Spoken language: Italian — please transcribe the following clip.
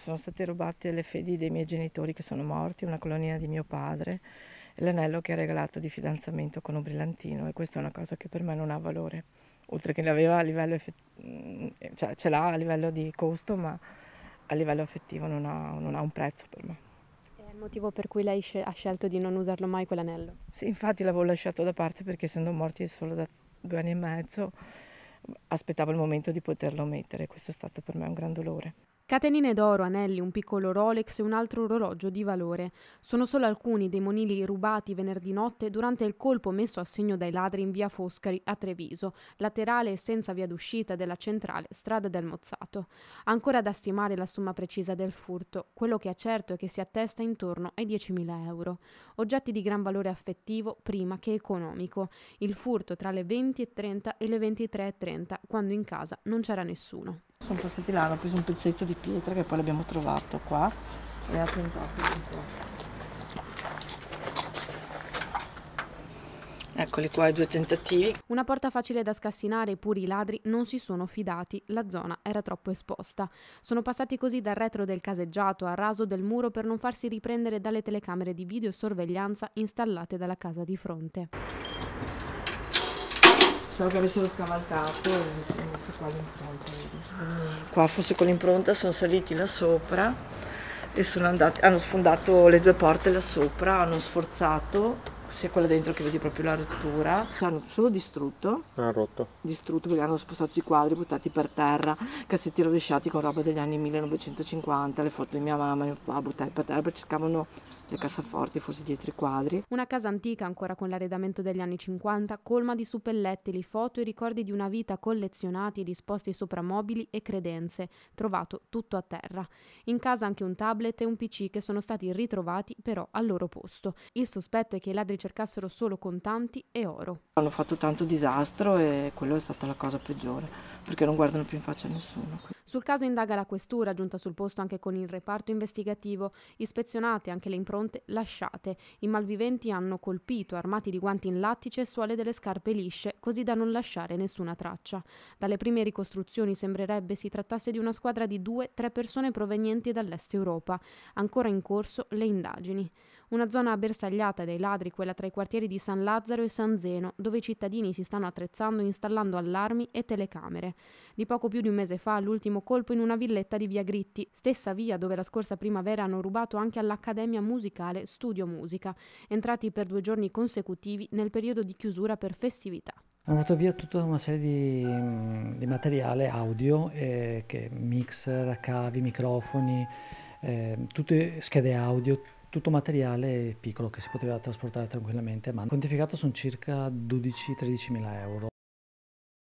Sono state rubate le fedi dei miei genitori che sono morti, una colonia di mio padre, e l'anello che ha regalato di fidanzamento con un brillantino e questa è una cosa che per me non ha valore, oltre che l'aveva a livello mm, cioè ce l'ha a livello di costo, ma a livello affettivo non ha, non ha un prezzo per me. È il motivo per cui lei ha scelto di non usarlo mai quell'anello? Sì, infatti l'avevo lasciato da parte perché essendo morti solo da due anni e mezzo aspettavo il momento di poterlo mettere, questo è stato per me un gran dolore. Catenine d'oro, anelli, un piccolo Rolex e un altro orologio di valore. Sono solo alcuni dei monili rubati venerdì notte durante il colpo messo a segno dai ladri in via Foscari a Treviso, laterale e senza via d'uscita della centrale strada del Mozzato. Ancora da stimare la somma precisa del furto, quello che è certo è che si attesta intorno ai 10.000 euro. Oggetti di gran valore affettivo prima che economico. Il furto tra le 20.30 e le 23.30, quando in casa non c'era nessuno sono passati là, hanno preso un pezzetto di pietra che poi l'abbiamo trovato qua e ha tentato un po'. Eccoli qua i due tentativi. Una porta facile da scassinare, pure i ladri non si sono fidati, la zona era troppo esposta. Sono passati così dal retro del caseggiato al raso del muro per non farsi riprendere dalle telecamere di videosorveglianza installate dalla casa di fronte pensavo che avessero scavalcato e ho messo qua l'impronta. Qua forse con l'impronta sono saliti là sopra e andati, hanno sfondato le due porte là sopra, hanno sforzato sia quella dentro che vedi proprio la rottura. L'hanno solo distrutto. Hanno ah, rotto. Distrutto perché hanno spostato i quadri, buttati per terra, cassetti rovesciati con roba degli anni 1950, le foto di mia mamma, mio papà buttati per terra, cercavano le cassaforti forse dietro i quadri. Una casa antica ancora con l'arredamento degli anni 50, colma di suppellettili, foto e ricordi di una vita collezionati e disposti sopra mobili e credenze, trovato tutto a terra. In casa anche un tablet e un PC che sono stati ritrovati però al loro posto. Il sospetto è che i ladri cercassero solo contanti e oro. Hanno fatto tanto disastro e quello è stata la cosa peggiore, perché non guardano più in faccia a nessuno. Sul caso indaga la questura, giunta sul posto anche con il reparto investigativo, ispezionate anche le impronte lasciate. I malviventi hanno colpito, armati di guanti in lattice, suole delle scarpe lisce, così da non lasciare nessuna traccia. Dalle prime ricostruzioni sembrerebbe si trattasse di una squadra di due, tre persone provenienti dall'est Europa. Ancora in corso le indagini una zona bersagliata dai ladri, quella tra i quartieri di San Lazzaro e San Zeno, dove i cittadini si stanno attrezzando installando allarmi e telecamere. Di poco più di un mese fa l'ultimo colpo in una villetta di Via Gritti, stessa via dove la scorsa primavera hanno rubato anche all'Accademia Musicale Studio Musica, entrati per due giorni consecutivi nel periodo di chiusura per festività. Hanno dato via tutta una serie di, mm, di materiale audio, eh, mixer, cavi, microfoni, eh, tutte schede audio, tutto materiale piccolo che si poteva trasportare tranquillamente, ma quantificato sono circa 12-13 mila euro.